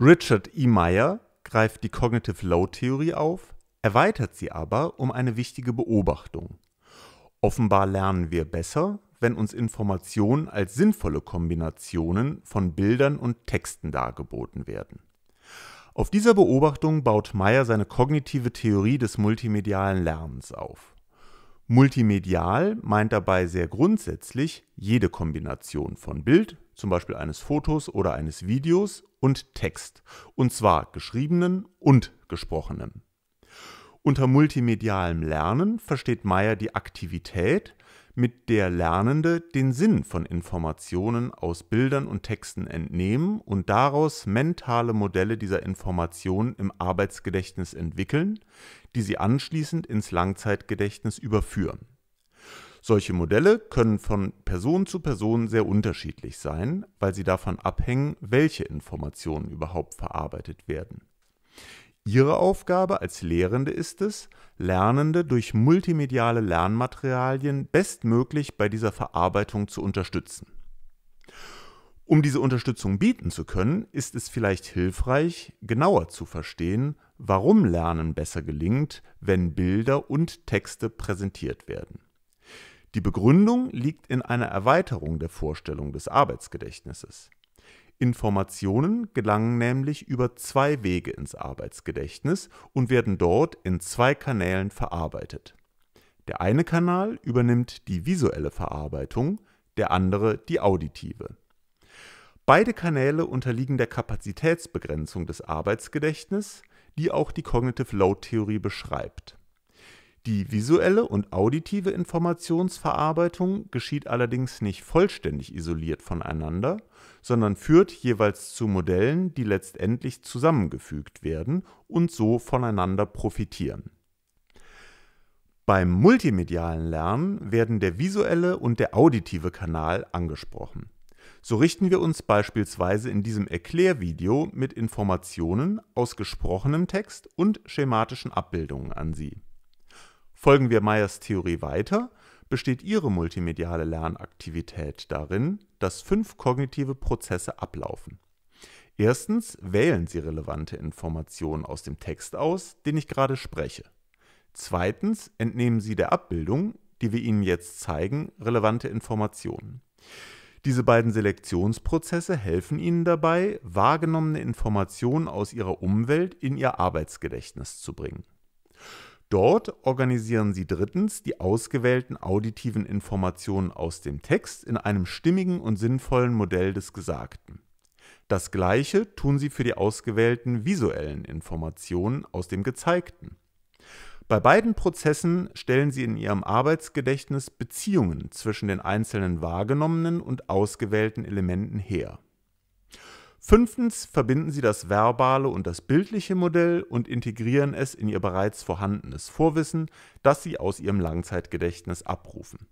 Richard E. Meyer greift die Cognitive Load Theorie auf, erweitert sie aber um eine wichtige Beobachtung. Offenbar lernen wir besser, wenn uns Informationen als sinnvolle Kombinationen von Bildern und Texten dargeboten werden. Auf dieser Beobachtung baut Meyer seine kognitive Theorie des multimedialen Lernens auf. Multimedial meint dabei sehr grundsätzlich jede Kombination von Bild, zum Beispiel eines Fotos oder eines Videos und Text, und zwar geschriebenen und gesprochenen. Unter multimedialem Lernen versteht Meyer die Aktivität, mit der Lernende den Sinn von Informationen aus Bildern und Texten entnehmen und daraus mentale Modelle dieser Informationen im Arbeitsgedächtnis entwickeln, die sie anschließend ins Langzeitgedächtnis überführen. Solche Modelle können von Person zu Person sehr unterschiedlich sein, weil sie davon abhängen, welche Informationen überhaupt verarbeitet werden. Ihre Aufgabe als Lehrende ist es, Lernende durch multimediale Lernmaterialien bestmöglich bei dieser Verarbeitung zu unterstützen. Um diese Unterstützung bieten zu können, ist es vielleicht hilfreich, genauer zu verstehen, warum Lernen besser gelingt, wenn Bilder und Texte präsentiert werden. Die Begründung liegt in einer Erweiterung der Vorstellung des Arbeitsgedächtnisses. Informationen gelangen nämlich über zwei Wege ins Arbeitsgedächtnis und werden dort in zwei Kanälen verarbeitet. Der eine Kanal übernimmt die visuelle Verarbeitung, der andere die auditive. Beide Kanäle unterliegen der Kapazitätsbegrenzung des Arbeitsgedächtnisses, die auch die Cognitive Load Theorie beschreibt. Die visuelle und auditive Informationsverarbeitung geschieht allerdings nicht vollständig isoliert voneinander, sondern führt jeweils zu Modellen, die letztendlich zusammengefügt werden und so voneinander profitieren. Beim multimedialen Lernen werden der visuelle und der auditive Kanal angesprochen. So richten wir uns beispielsweise in diesem Erklärvideo mit Informationen aus gesprochenem Text und schematischen Abbildungen an Sie. Folgen wir Meyers Theorie weiter, besteht ihre multimediale Lernaktivität darin, dass fünf kognitive Prozesse ablaufen. Erstens wählen Sie relevante Informationen aus dem Text aus, den ich gerade spreche. Zweitens entnehmen Sie der Abbildung, die wir Ihnen jetzt zeigen, relevante Informationen. Diese beiden Selektionsprozesse helfen Ihnen dabei, wahrgenommene Informationen aus Ihrer Umwelt in Ihr Arbeitsgedächtnis zu bringen. Dort organisieren sie drittens die ausgewählten auditiven Informationen aus dem Text in einem stimmigen und sinnvollen Modell des Gesagten. Das gleiche tun sie für die ausgewählten visuellen Informationen aus dem Gezeigten. Bei beiden Prozessen stellen sie in ihrem Arbeitsgedächtnis Beziehungen zwischen den einzelnen wahrgenommenen und ausgewählten Elementen her Fünftens verbinden Sie das verbale und das bildliche Modell und integrieren es in Ihr bereits vorhandenes Vorwissen, das Sie aus Ihrem Langzeitgedächtnis abrufen.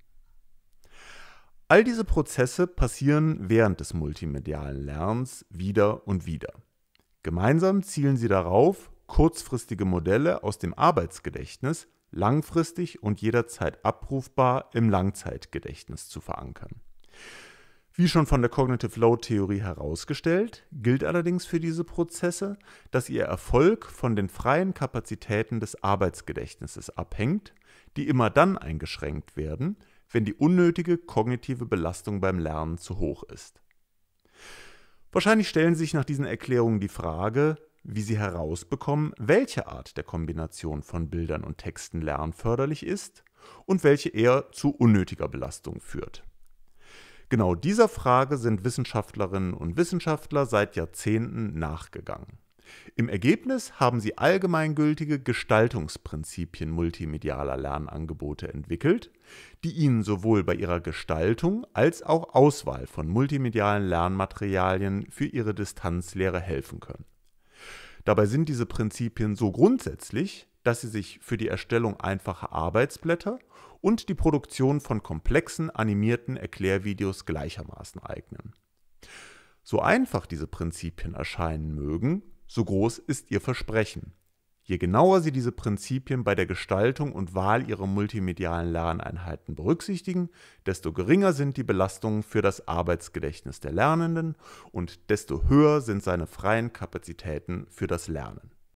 All diese Prozesse passieren während des multimedialen Lernens wieder und wieder. Gemeinsam zielen sie darauf, kurzfristige Modelle aus dem Arbeitsgedächtnis langfristig und jederzeit abrufbar im Langzeitgedächtnis zu verankern. Wie schon von der Cognitive Load Theorie herausgestellt, gilt allerdings für diese Prozesse, dass ihr Erfolg von den freien Kapazitäten des Arbeitsgedächtnisses abhängt, die immer dann eingeschränkt werden, wenn die unnötige kognitive Belastung beim Lernen zu hoch ist. Wahrscheinlich stellen Sie sich nach diesen Erklärungen die Frage, wie Sie herausbekommen, welche Art der Kombination von Bildern und Texten lernförderlich ist und welche eher zu unnötiger Belastung führt. Genau dieser Frage sind Wissenschaftlerinnen und Wissenschaftler seit Jahrzehnten nachgegangen. Im Ergebnis haben sie allgemeingültige Gestaltungsprinzipien multimedialer Lernangebote entwickelt, die ihnen sowohl bei ihrer Gestaltung als auch Auswahl von multimedialen Lernmaterialien für ihre Distanzlehre helfen können. Dabei sind diese Prinzipien so grundsätzlich, dass sie sich für die Erstellung einfacher Arbeitsblätter und die Produktion von komplexen animierten Erklärvideos gleichermaßen eignen. So einfach diese Prinzipien erscheinen mögen, so groß ist ihr Versprechen. Je genauer Sie diese Prinzipien bei der Gestaltung und Wahl Ihrer multimedialen Lerneinheiten berücksichtigen, desto geringer sind die Belastungen für das Arbeitsgedächtnis der Lernenden und desto höher sind seine freien Kapazitäten für das Lernen.